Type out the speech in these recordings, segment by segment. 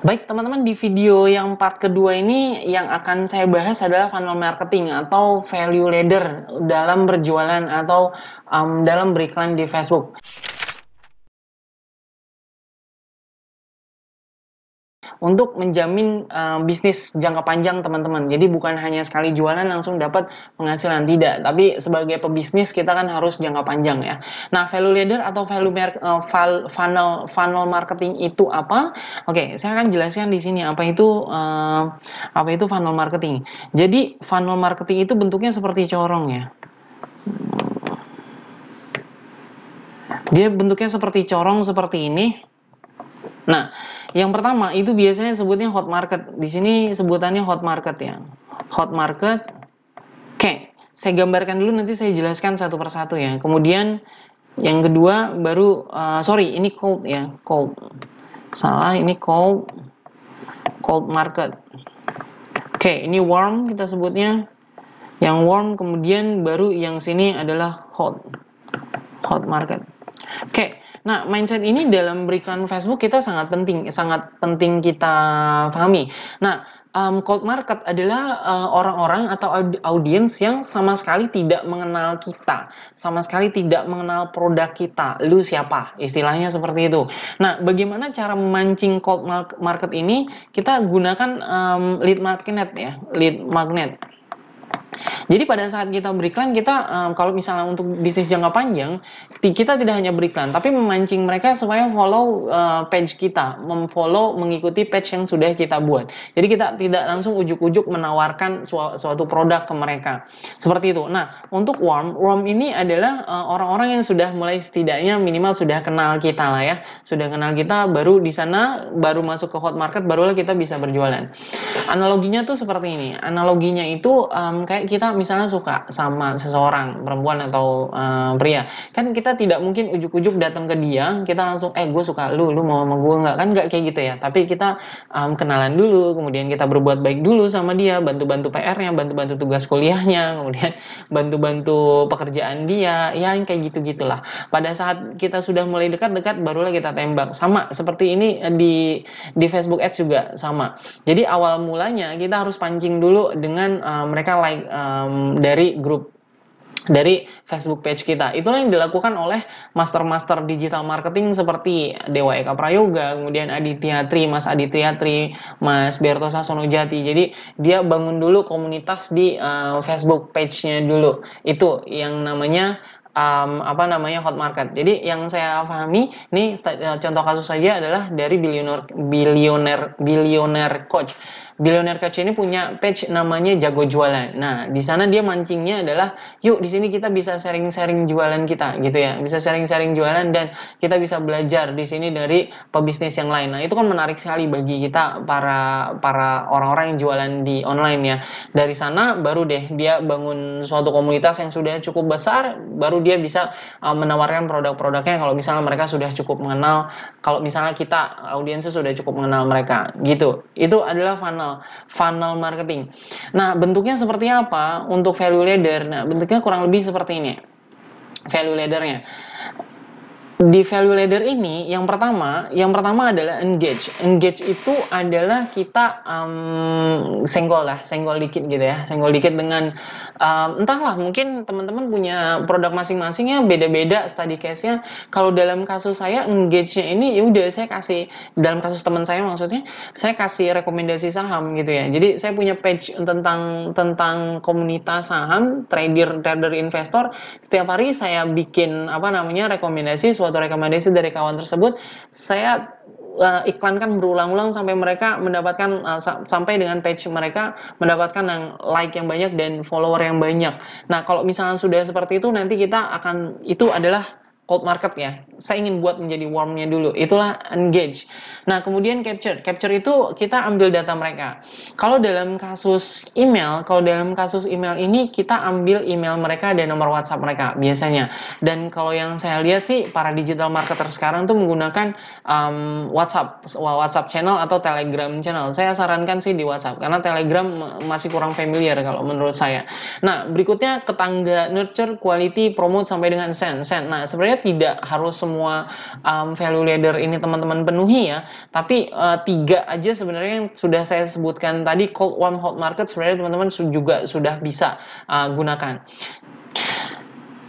Baik, teman-teman, di video yang part kedua ini yang akan saya bahas adalah funnel marketing atau value ladder dalam berjualan atau um, dalam beriklan di Facebook. untuk menjamin uh, bisnis jangka panjang teman-teman. Jadi bukan hanya sekali jualan langsung dapat penghasilan tidak, tapi sebagai pebisnis kita kan harus jangka panjang ya. Nah, value leader atau value uh, funnel funnel marketing itu apa? Oke, okay, saya akan jelaskan di sini apa itu uh, apa itu funnel marketing. Jadi funnel marketing itu bentuknya seperti corong ya. Dia bentuknya seperti corong seperti ini. Nah, yang pertama itu biasanya sebutnya hot market. Di sini sebutannya hot market ya. Hot market. Oke, saya gambarkan dulu nanti saya jelaskan satu persatu ya. Kemudian yang kedua baru uh, sorry ini cold ya cold salah ini cold cold market. Oke ini warm kita sebutnya yang warm kemudian baru yang sini adalah hot hot market. Nah, mindset ini dalam berikan Facebook kita sangat penting, sangat penting kita pahami. Nah, um, cold market adalah uh, orang-orang uh, atau audiens yang sama sekali tidak mengenal kita, sama sekali tidak mengenal produk kita. Lu siapa? Istilahnya seperti itu. Nah, bagaimana cara memancing cold market ini? Kita gunakan um, lead magnet ya, lead magnet. Jadi pada saat kita beriklan kita um, kalau misalnya untuk bisnis jangka panjang kita tidak hanya beriklan tapi memancing mereka supaya follow uh, page kita, memfollow mengikuti page yang sudah kita buat. Jadi kita tidak langsung ujuk-ujuk menawarkan su suatu produk ke mereka. Seperti itu. Nah, untuk warm, warm ini adalah eh, orang-orang uh, yang sudah mulai setidaknya minimal sudah kenal kita lah ya. Sudah kenal kita baru di sana baru masuk ke hot market barulah kita bisa berjualan. Analoginya tuh seperti ini. Analoginya itu um, kayak kita misalnya suka sama seseorang perempuan atau uh, pria kan kita tidak mungkin ujuk-ujuk datang ke dia kita langsung eh gue suka lu lu mau sama gue nggak kan nggak kayak gitu ya tapi kita um, kenalan dulu kemudian kita berbuat baik dulu sama dia bantu-bantu PR-nya bantu-bantu tugas kuliahnya kemudian bantu-bantu pekerjaan dia ya kayak gitu gitulah pada saat kita sudah mulai dekat-dekat barulah kita tembak sama seperti ini eh, di di Facebook Ads juga sama jadi awal mulanya kita harus pancing dulu dengan uh, mereka like uh, um, dari grup dari Facebook page kita. Itulah yang dilakukan oleh master-master digital marketing seperti Dewa Eka Prayoga, kemudian Aditya Tri, Mas Aditya Tri, Mas Berto Sasono Jati. Jadi dia bangun dulu komunitas di uh, Facebook page-nya dulu. Itu yang namanya um, apa namanya hot market. Jadi yang saya pahami ini eh, contoh kasus saja adalah dari bilioner bilioner bilioner coach. Billionaire Coach ini punya page namanya Jago Jualan. Nah, di sana dia mancingnya adalah, yuk di sini kita bisa sharing-sharing jualan kita, gitu ya. Bisa sharing-sharing jualan dan kita bisa belajar di sini dari pebisnis yang lain. Nah, itu kan menarik sekali bagi kita para para orang-orang yang jualan di online ya. Dari sana baru deh dia bangun suatu komunitas yang sudah cukup besar, baru dia bisa uh, menawarkan produk-produknya kalau misalnya mereka sudah cukup mengenal, kalau misalnya kita audiensnya sudah cukup mengenal mereka, gitu. Itu adalah funnel funnel, funnel marketing. Nah, bentuknya seperti apa untuk value ladder? Nah, bentuknya kurang lebih seperti ini. Value leader-nya di value ladder ini yang pertama yang pertama adalah engage engage itu adalah kita um, senggol lah senggol dikit gitu ya senggol dikit dengan um, entahlah mungkin teman-teman punya produk masing-masingnya beda-beda study case nya kalau dalam kasus saya engage nya ini ya udah saya kasih dalam kasus teman saya maksudnya saya kasih rekomendasi saham gitu ya jadi saya punya page tentang tentang komunitas saham trader trader investor setiap hari saya bikin apa namanya rekomendasi suatu atau rekomendasi dari kawan tersebut, saya uh, iklankan berulang-ulang sampai mereka mendapatkan uh, sampai dengan page mereka mendapatkan yang like yang banyak dan follower yang banyak. Nah, kalau misalnya sudah seperti itu nanti kita akan itu adalah cold ya, Saya ingin buat menjadi warmnya dulu. Itulah engage. Nah, kemudian capture. Capture itu kita ambil data mereka. Kalau dalam kasus email, kalau dalam kasus email ini kita ambil email mereka dan nomor WhatsApp mereka biasanya. Dan kalau yang saya lihat sih para digital marketer sekarang tuh menggunakan um, WhatsApp, WhatsApp channel atau Telegram channel. Saya sarankan sih di WhatsApp karena Telegram masih kurang familiar kalau menurut saya. Nah, berikutnya ketangga nurture, quality, promote sampai dengan send. Send. Nah, sebenarnya tidak harus semua um, value ladder ini teman-teman penuhi ya. Tapi uh, tiga aja sebenarnya yang sudah saya sebutkan tadi cold warm hot market sebenarnya teman-teman juga sudah bisa uh, gunakan.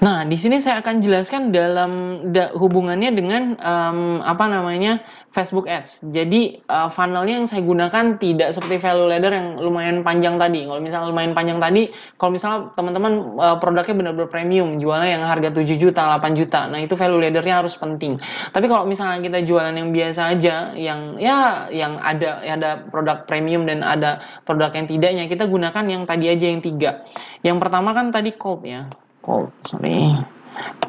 Nah, di sini saya akan jelaskan dalam da hubungannya dengan um, apa namanya Facebook Ads. Jadi uh, funnelnya yang saya gunakan tidak seperti value ladder yang lumayan panjang tadi. Kalau misalnya lumayan panjang tadi, kalau misalnya teman-teman uh, produknya benar-benar premium, jualnya yang harga 7 juta, 8 juta, nah itu value ladder-nya harus penting. Tapi kalau misalnya kita jualan yang biasa aja, yang ya yang ada ya ada produk premium dan ada produk yang tidaknya, kita gunakan yang tadi aja yang tiga. Yang pertama kan tadi cold ya cold sorry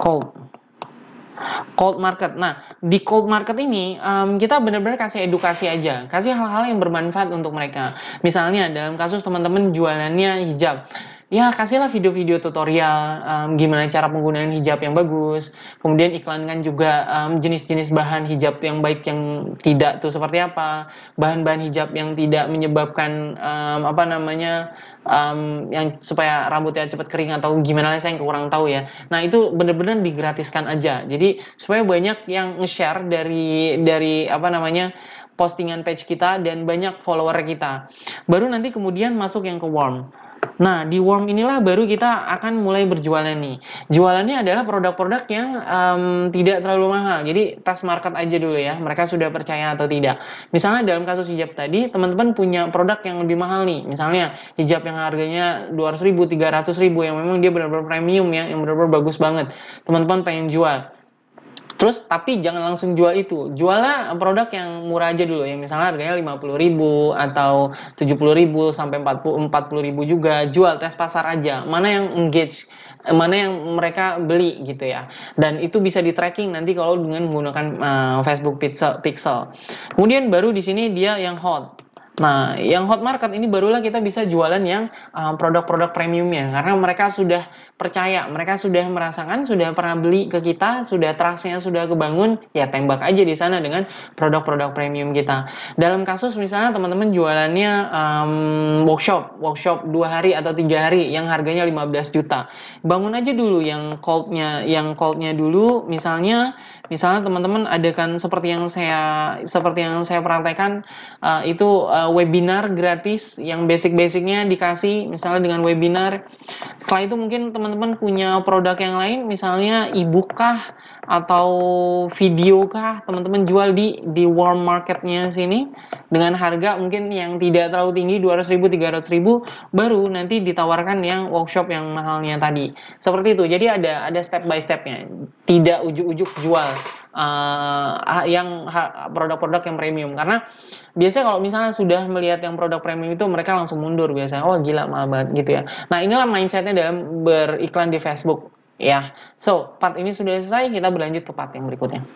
cold cold market. Nah, di cold market ini um, kita benar-benar kasih edukasi aja, kasih hal-hal yang bermanfaat untuk mereka. Misalnya dalam kasus teman-teman jualannya hijab, ya kasihlah video-video tutorial um, gimana cara penggunaan hijab yang bagus kemudian iklankan juga jenis jenis-jenis bahan hijab yang baik yang tidak tuh seperti apa bahan-bahan hijab yang tidak menyebabkan um, apa namanya um, yang supaya rambutnya cepat kering atau gimana lah saya kurang tahu ya nah itu benar-benar digratiskan aja jadi supaya banyak yang nge-share dari dari apa namanya postingan page kita dan banyak follower kita. Baru nanti kemudian masuk yang ke warm. Nah, di Warm inilah baru kita akan mulai berjualan nih. Jualannya adalah produk-produk yang um, tidak terlalu mahal. Jadi, tas market aja dulu ya. Mereka sudah percaya atau tidak. Misalnya dalam kasus hijab tadi, teman-teman punya produk yang lebih mahal nih. Misalnya hijab yang harganya 200 ribu, 300 ribu, yang memang dia benar-benar premium ya, yang benar-benar bagus banget. Teman-teman pengen jual Terus tapi jangan langsung jual itu. Juallah produk yang murah aja dulu yang Misalnya harganya 50.000 atau 70.000 sampai 40 40.000 juga. Jual tes pasar aja. Mana yang engage, mana yang mereka beli gitu ya. Dan itu bisa di tracking nanti kalau dengan menggunakan uh, Facebook Pixel Pixel. Kemudian baru di sini dia yang hot Nah, yang hot market ini barulah kita bisa jualan yang produk ah, produk-produk premiumnya karena mereka sudah percaya, mereka sudah merasakan, sudah pernah beli ke kita, sudah trustnya sudah kebangun, ya tembak aja di sana dengan produk-produk premium kita. Dalam kasus misalnya teman-teman jualannya um, workshop, workshop dua hari atau tiga hari yang harganya 15 juta, bangun aja dulu yang coldnya, yang coldnya dulu, misalnya, misalnya teman-teman adakan seperti yang saya seperti yang saya praktekkan uh, itu uh, uh, webinar gratis yang basic-basicnya dikasih misalnya dengan webinar. Setelah itu mungkin teman-teman punya produk yang lain misalnya ibukah. kah atau video kah teman-teman jual di di warm marketnya sini dengan harga mungkin yang tidak terlalu tinggi 200 ribu 300 ribu baru nanti ditawarkan yang workshop yang mahalnya tadi seperti itu jadi ada ada step by stepnya tidak ujuk-ujuk jual uh, yang produk-produk yang premium karena biasanya kalau misalnya sudah melihat yang produk premium itu mereka langsung mundur biasanya oh gila mahal banget gitu ya nah inilah mindsetnya dalam beriklan di Facebook Ya, so part ini sudah selesai, kita berlanjut ke part yang berikutnya.